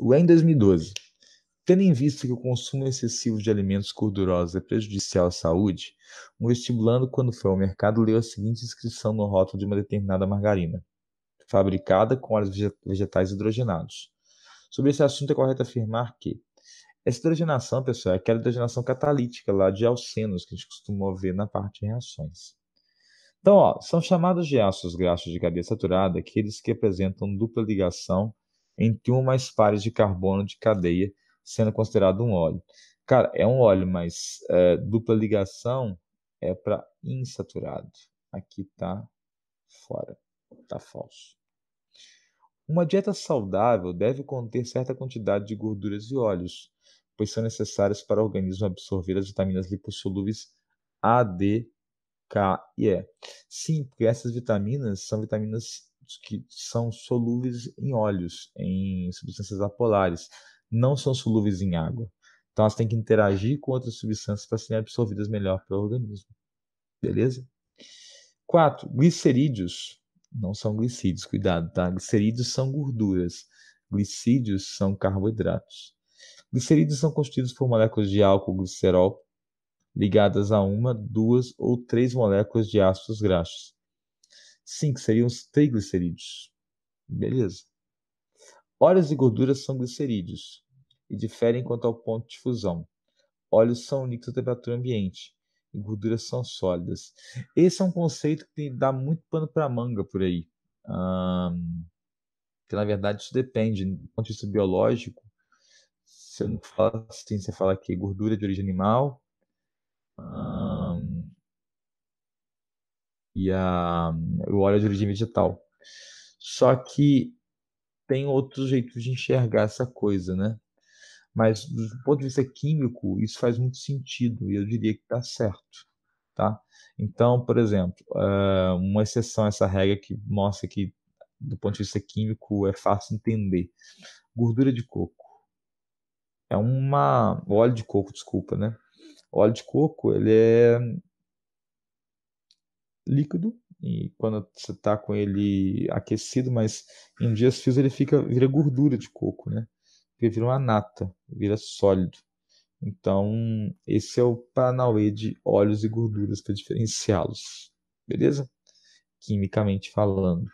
o em 2012. Tendo em vista que o consumo excessivo de alimentos gordurosos é prejudicial à saúde, um vestibulando, quando foi ao mercado, leu a seguinte inscrição no rótulo de uma determinada margarina, fabricada com óleos vegetais hidrogenados. Sobre esse assunto, é correto afirmar que essa hidrogenação, pessoal, é aquela hidrogenação catalítica lá de alcenos que a gente costumou ver na parte de reações. Então, ó, são chamados de ácidos graxos de cadeia saturada aqueles que apresentam dupla ligação entre um mais pares de carbono de cadeia, sendo considerado um óleo. Cara, é um óleo, mas é, dupla ligação é para insaturado. Aqui tá fora, tá falso. Uma dieta saudável deve conter certa quantidade de gorduras e óleos, pois são necessárias para o organismo absorver as vitaminas lipossolúveis A, D, K e E. Sim, porque essas vitaminas são vitaminas que são solúveis em óleos, em substâncias apolares, não são solúveis em água. Então elas têm que interagir com outras substâncias para serem absorvidas melhor pelo organismo. Beleza? 4. Glicerídeos. Não são glicídios, cuidado, tá? Glicerídeos são gorduras. Glicídios são carboidratos. Glicerídeos são constituídos por moléculas de álcool glicerol ligadas a uma, duas ou três moléculas de ácidos graxos sim que seriam os triglicerídeos. Beleza. Óleos e gorduras são glicerídeos e diferem quanto ao ponto de fusão. Óleos são líquidos à temperatura ambiente e gorduras são sólidas. Esse é um conceito que dá muito pano para manga por aí. Hum, que na verdade isso depende, do ponto de vista biológico, se eu não assim, falar assim, você fala que gordura é de origem animal, hum, e a, o óleo de origem vegetal. Só que tem outros jeitos de enxergar essa coisa, né? Mas do ponto de vista químico, isso faz muito sentido e eu diria que está certo, tá? Então, por exemplo, eh, uma exceção a essa regra que mostra que do ponto de vista químico é fácil entender. Gordura de coco. É uma óleo de coco, desculpa, né? O óleo de coco, ele é líquido e quando você está com ele aquecido, mas em dias frios ele fica vira gordura de coco, né? Ele vira uma nata, vira sólido. Então, esse é o Paranauê de óleos e gorduras para diferenciá-los, beleza? Quimicamente falando.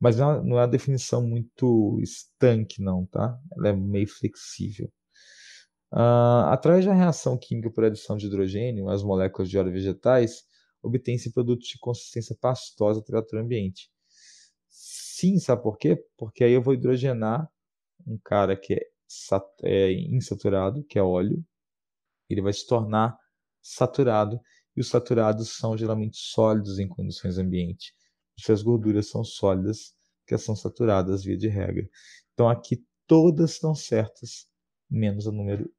Mas é, não é uma definição muito estanque, não, tá? Ela é meio flexível. Uh, através da reação química por adição de hidrogênio às moléculas de óleo vegetais, obtém-se produtos de consistência pastosa a temperatura ambiente. Sim, sabe por quê? Porque aí eu vou hidrogenar um cara que é, sat é insaturado, que é óleo, ele vai se tornar saturado, e os saturados são geralmente sólidos em condições ambiente. As gorduras são sólidas, que são saturadas via de regra. Então aqui todas estão certas, menos o número